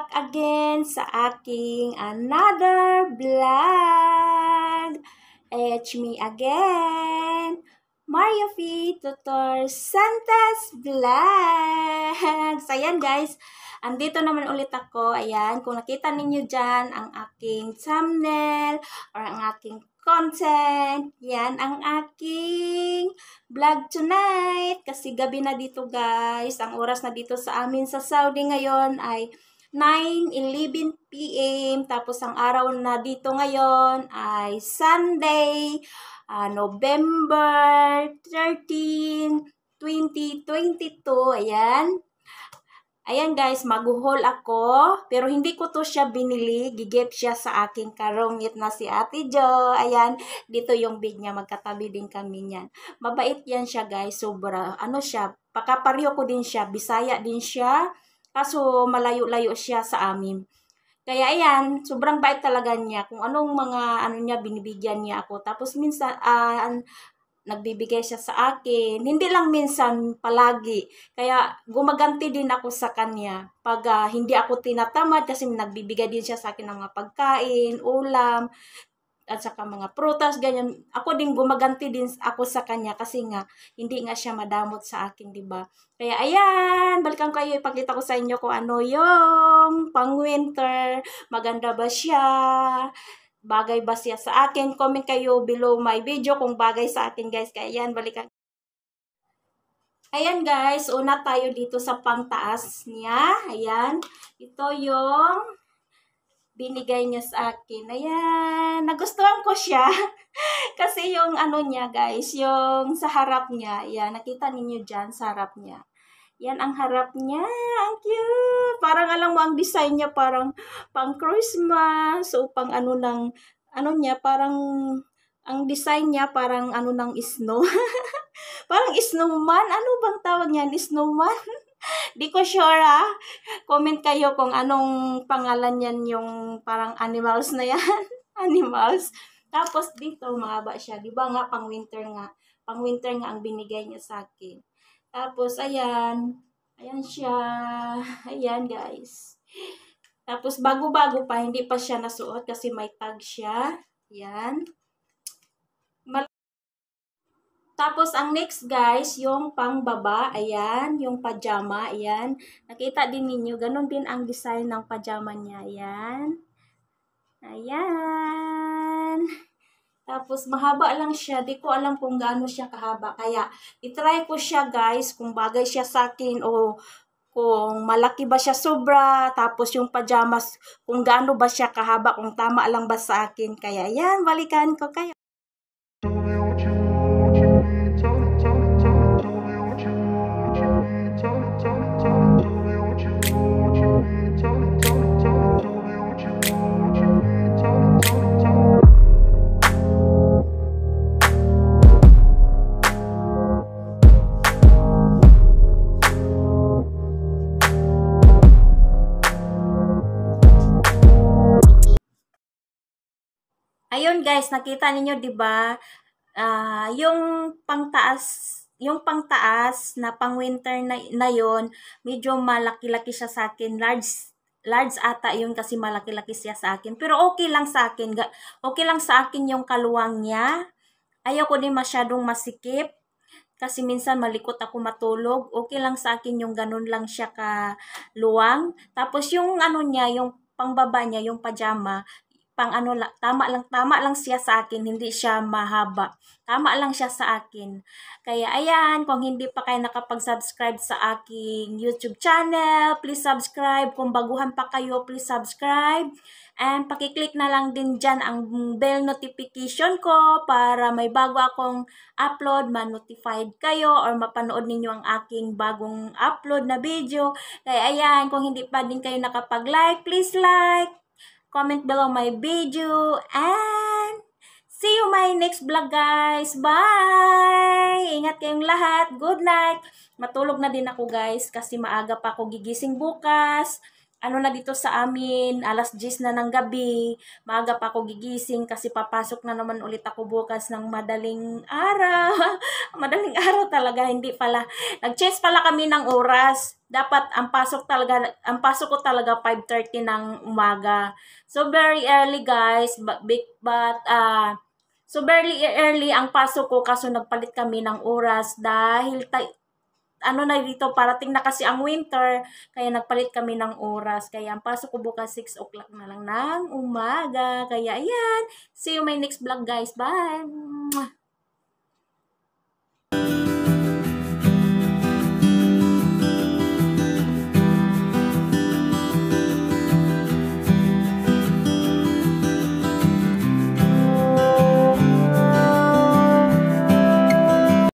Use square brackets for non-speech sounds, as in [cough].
back again sa aking another vlog. It's me again, Mario P. Tutor Santos Vlog. So, ayan guys, andito naman ulit ako. Ayan, kung nakita ninyo dyan ang aking thumbnail or ang aking content. Yan ang aking vlog tonight. Kasi gabi na dito guys. Ang oras na dito sa amin sa Saudi ngayon ay 9:11 p.m. Tapos ang araw na dito ngayon ay Sunday, uh, November 13, 2022. Ayan. Ayan guys, mag-haul ako. Pero hindi ko to siya binili. Gigip siya sa aking karumit na si Ate Jo. Ayan, dito yung big niya. Magkatabi din kami niyan. Mabait yan siya guys. Sobra. Ano siya? Pakaparyo ko din siya. Bisaya din siya. Kaso malayo-layo siya sa amin. Kaya ayan, sobrang bait talaga niya. Kung anong mga ano niya, binibigyan niya ako. Tapos minsan, uh, nagbibigay siya sa akin. Hindi lang minsan, palagi. Kaya gumaganti din ako sa kanya. Pag uh, hindi ako tinatamad kasi nagbibigay din siya sa akin ng mga pagkain, ulam at saka mga prutas, ganyan. Ako din, gumaganti din ako sa kanya kasi nga, hindi nga siya madamot sa akin, di ba? Kaya, ayan, balikan kayo, ipakita ko sa inyo kung ano yung pang-winter, maganda ba siya, bagay ba siya sa akin. Comment kayo below my video kung bagay sa akin, guys. Kaya, ayan, balikan Ayan guys, una tayo dito sa pangtaas niya. Ayan, ito yung binigay niya sa akin. Ayan, nagustuhan ko siya. [laughs] Kasi yung ano niya guys, yung sa harap niya, ayan, nakita ninyo dyan sa harap niya. Yan ang harap niya. Ang cute. Parang alam mo, ang design niya parang pang Christmas. So, pang ano ng, ano niya, parang, ang design niya parang ano ng snow. [laughs] parang snowman. Ano bang tawag niyan? Snowman? Di ko sure ha. Ah. Comment kayo kung anong pangalan yan yung parang animals na yan. [laughs] animals. Tapos dito mahaba siya. Di ba nga pang winter nga. Pang winter nga ang binigay niya sa akin. Tapos ayan. Ayan siya. [laughs] Ayan guys. Tapos bago-bago pa. Hindi pa siya nasuot kasi may tag siya. Ayan. Tapos, ang next guys, yung pangbaba, ayan, yung pajama, ayan. Nakita din ninyo, ganun din ang design ng pajama niya, ayan. Ayan. Tapos, mahaba lang siya. Di ko alam kung gaano siya kahaba. Kaya, itry ko siya guys, kung bagay siya sa akin o kung malaki ba siya sobra, tapos yung pajamas, kung gaano ba siya kahaba, kung tama lang ba sa akin. Kaya, ayan, balikan ko kayo. guys, nakita niyo 'di ba? Uh, yung pangtaas yung pangtaas na pang winter na, na yon medyo malaki-laki siya sa akin large large ata yun kasi malaki-laki siya sa akin pero okay lang sa akin okay lang sa akin yung kaluwang niya ayoko din masyadong masikip kasi minsan malikot ako matulog okay lang sa akin yung ganun lang siya ka luwang tapos yung ano niya yung pangbaba niya yung pajama pang ano lang, tama lang, tama lang siya sa akin, hindi siya mahaba. Tama lang siya sa akin. Kaya ayan, kung hindi pa kayo nakapag-subscribe sa aking YouTube channel, please subscribe. Kung baguhan pa kayo, please subscribe. And paki-click na lang din diyan ang bell notification ko para may bago akong upload, ma-notified kayo or mapanood ninyo ang aking bagong upload na video. Kaya ayan, kung hindi pa din kayo nakapag-like, please like. Comment below my video and see you my next vlog guys. Bye! Ingat kayong lahat. Good night. Matulog na din ako guys kasi maaga pa ako gigising bukas ano na dito sa amin, alas 10 na ng gabi, maaga pa ako gigising kasi papasok na naman ulit ako bukas ng madaling araw. [laughs] madaling araw talaga, hindi pala. Nag-change pala kami ng oras. Dapat ang pasok talaga, ang pasok ko talaga 5.30 ng umaga. So very early guys, but, but uh, ah, So, very early ang pasok ko kaso nagpalit kami ng oras dahil ano na dito, parating na kasi ang winter, kaya nagpalit kami ng oras. Kaya ang pasok ko bukas 6 o'clock na lang ng umaga. Kaya ayan, see you my next vlog guys. Bye!